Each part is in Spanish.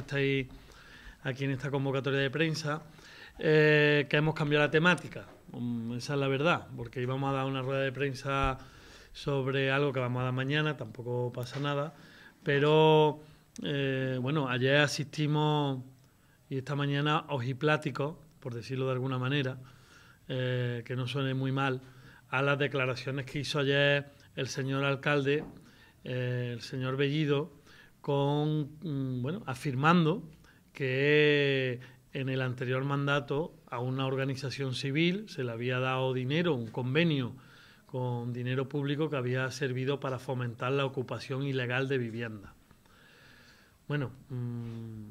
estáis aquí en esta convocatoria de prensa, eh, que hemos cambiado la temática. Mm, esa es la verdad, porque íbamos a dar una rueda de prensa sobre algo que vamos a dar mañana, tampoco pasa nada. Pero eh, bueno, ayer asistimos y esta mañana ojiplático, por decirlo de alguna manera, eh, que no suene muy mal, a las declaraciones que hizo ayer el señor alcalde, el señor Bellido, con, mm, bueno, afirmando que en el anterior mandato a una organización civil se le había dado dinero, un convenio con dinero público que había servido para fomentar la ocupación ilegal de vivienda. Bueno, mm,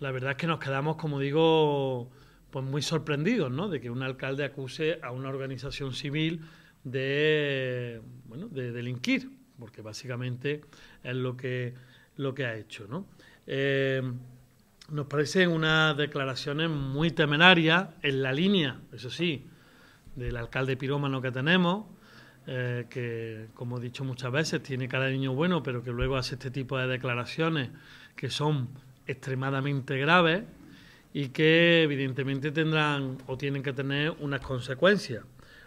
la verdad es que nos quedamos, como digo, pues muy sorprendidos, De que un alcalde acuse a una organización civil de, bueno, de delinquir, porque básicamente es lo que lo que ha hecho. Eh, nos parecen unas declaraciones muy temerarias en la línea, eso sí, del alcalde pirómano que tenemos, eh, que, como he dicho muchas veces, tiene cada niño bueno, pero que luego hace este tipo de declaraciones que son extremadamente graves y que evidentemente tendrán o tienen que tener unas consecuencias.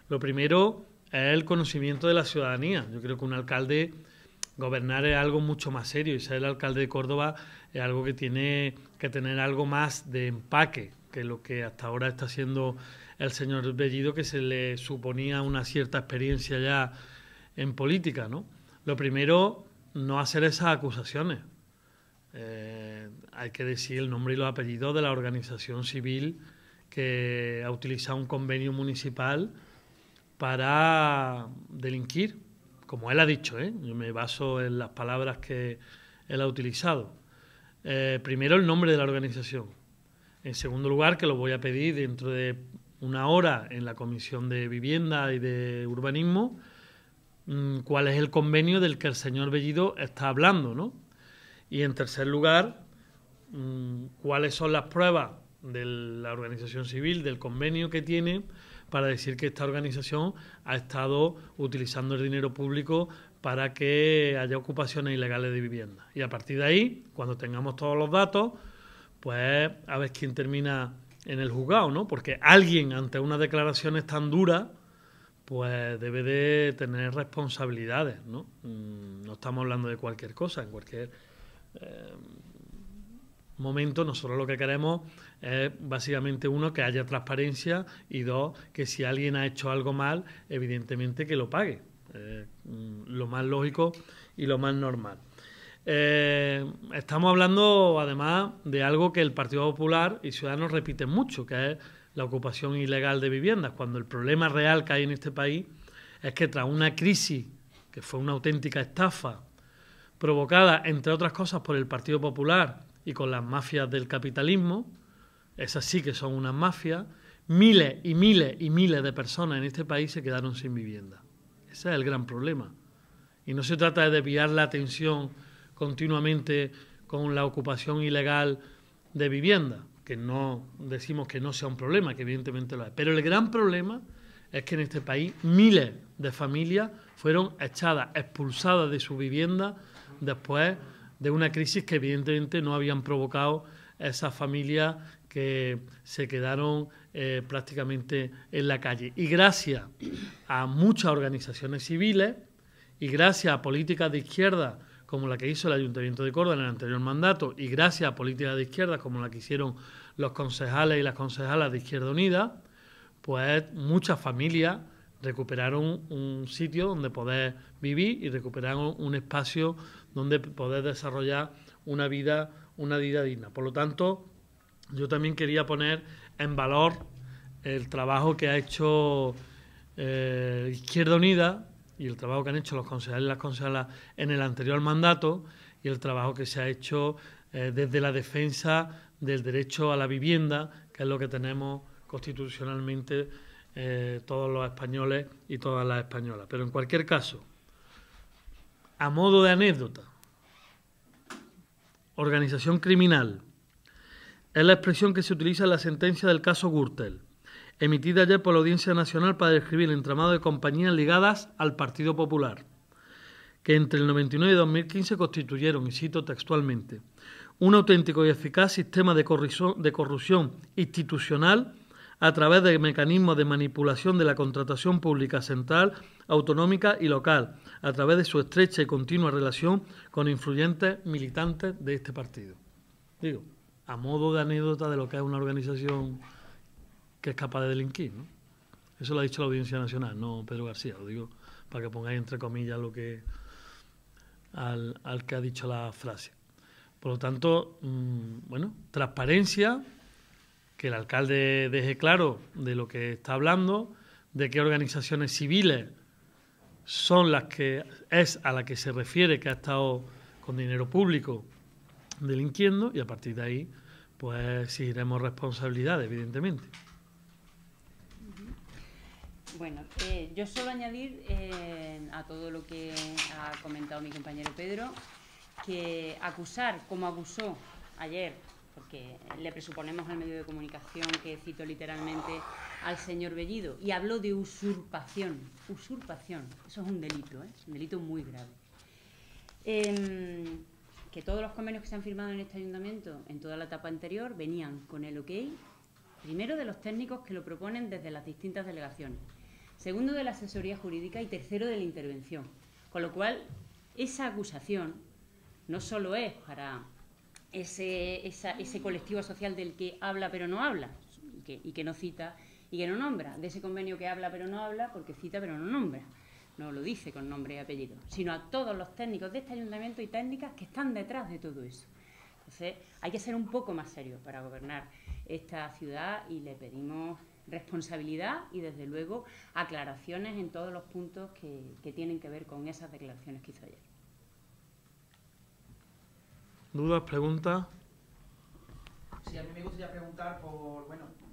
Lo primero es el conocimiento de la ciudadanía. Yo creo que un alcalde gobernar es algo mucho más serio y ser el alcalde de Córdoba es algo que tiene que tener algo más de empaque que lo que hasta ahora está haciendo el señor Bellido, que se le suponía una cierta experiencia ya en política, ¿no? Lo primero, no hacer esas acusaciones. Eh, hay que decir el nombre y los apellidos de la organización civil que ha utilizado un convenio municipal para delinquir como él ha dicho, ¿eh? yo me baso en las palabras que él ha utilizado. Eh, primero, el nombre de la organización. En segundo lugar, que lo voy a pedir dentro de una hora en la Comisión de Vivienda y de Urbanismo, mm, cuál es el convenio del que el señor Bellido está hablando, ¿no? Y en tercer lugar, mm, cuáles son las pruebas de la organización civil, del convenio que tiene para decir que esta organización ha estado utilizando el dinero público para que haya ocupaciones ilegales de vivienda. Y a partir de ahí, cuando tengamos todos los datos, pues a ver quién termina en el juzgado, ¿no? Porque alguien ante unas declaraciones tan duras, pues debe de tener responsabilidades, ¿no? Mm, no estamos hablando de cualquier cosa, en cualquier... Eh, momento nosotros lo que queremos es básicamente uno que haya transparencia y dos que si alguien ha hecho algo mal evidentemente que lo pague mm, lo más lógico y lo más normal eh, estamos hablando además de algo que el Partido Popular y Ciudadanos repiten mucho que es la ocupación ilegal de viviendas cuando el problema real que hay en este país es que tras una crisis que fue una auténtica estafa provocada entre otras cosas por el Partido Popular y con las mafias del capitalismo, esas sí que son unas mafias, miles y miles y miles de personas en este país se quedaron sin vivienda. Ese es el gran problema. Y no se trata de desviar la atención continuamente con la ocupación ilegal de vivienda, que no decimos que no sea un problema, que evidentemente lo es. Pero el gran problema es que en este país miles de familias fueron echadas, expulsadas de su vivienda después de una crisis que evidentemente no habían provocado esas familias que se quedaron eh, prácticamente en la calle. Y gracias a muchas organizaciones civiles y gracias a políticas de izquierda como la que hizo el Ayuntamiento de Córdoba en el anterior mandato y gracias a políticas de izquierda como la que hicieron los concejales y las concejalas de Izquierda Unida, pues muchas familias recuperaron un sitio donde poder vivir y recuperaron un espacio donde poder desarrollar una vida, una vida digna. Por lo tanto, yo también quería poner en valor el trabajo que ha hecho eh, Izquierda Unida y el trabajo que han hecho los concejales y las concejalas en el anterior mandato y el trabajo que se ha hecho eh, desde la defensa del derecho a la vivienda, que es lo que tenemos constitucionalmente eh, todos los españoles y todas las españolas. Pero en cualquier caso, a modo de anécdota, organización criminal, es la expresión que se utiliza en la sentencia del caso Gürtel, emitida ayer por la Audiencia Nacional para describir el entramado de compañías ligadas al Partido Popular, que entre el 99 y 2015 constituyeron, y cito textualmente, un auténtico y eficaz sistema de corrupción institucional a través de mecanismos de manipulación de la contratación pública central, autonómica y local, a través de su estrecha y continua relación con influyentes militantes de este partido. Digo, a modo de anécdota de lo que es una organización que es capaz de delinquir. Eso lo ha dicho la Audiencia Nacional, no Pedro García, lo digo para que pongáis entre comillas lo que al, que ha dicho la frase. Por lo tanto, mm, bueno, transparencia, que el alcalde deje claro de lo que está hablando, de qué organizaciones civiles son las que es a la que se refiere que ha estado con dinero público delinquiendo y a partir de ahí pues exigiremos responsabilidad, evidentemente. Bueno, eh, yo solo añadir eh, a todo lo que ha comentado mi compañero Pedro que acusar como abusó ayer porque le presuponemos al medio de comunicación que cito literalmente al señor Bellido, y habló de usurpación. Usurpación, eso es un delito, ¿eh? es un delito muy grave. Em, que todos los convenios que se han firmado en este ayuntamiento en toda la etapa anterior venían con el ok, primero de los técnicos que lo proponen desde las distintas delegaciones, segundo de la asesoría jurídica y tercero de la intervención. Con lo cual, esa acusación no solo es para ese, ese colectivo social del que habla pero no habla y que no cita y que no nombra, de ese convenio que habla pero no habla porque cita pero no nombra, no lo dice con nombre y apellido, sino a todos los técnicos de este ayuntamiento y técnicas que están detrás de todo eso. Entonces, hay que ser un poco más serios para gobernar esta ciudad y le pedimos responsabilidad y, desde luego, aclaraciones en todos los puntos que tienen que ver con esas declaraciones que hizo ayer. ¿Dudas, preguntas? Sí, a mí me gustaría preguntar por, bueno,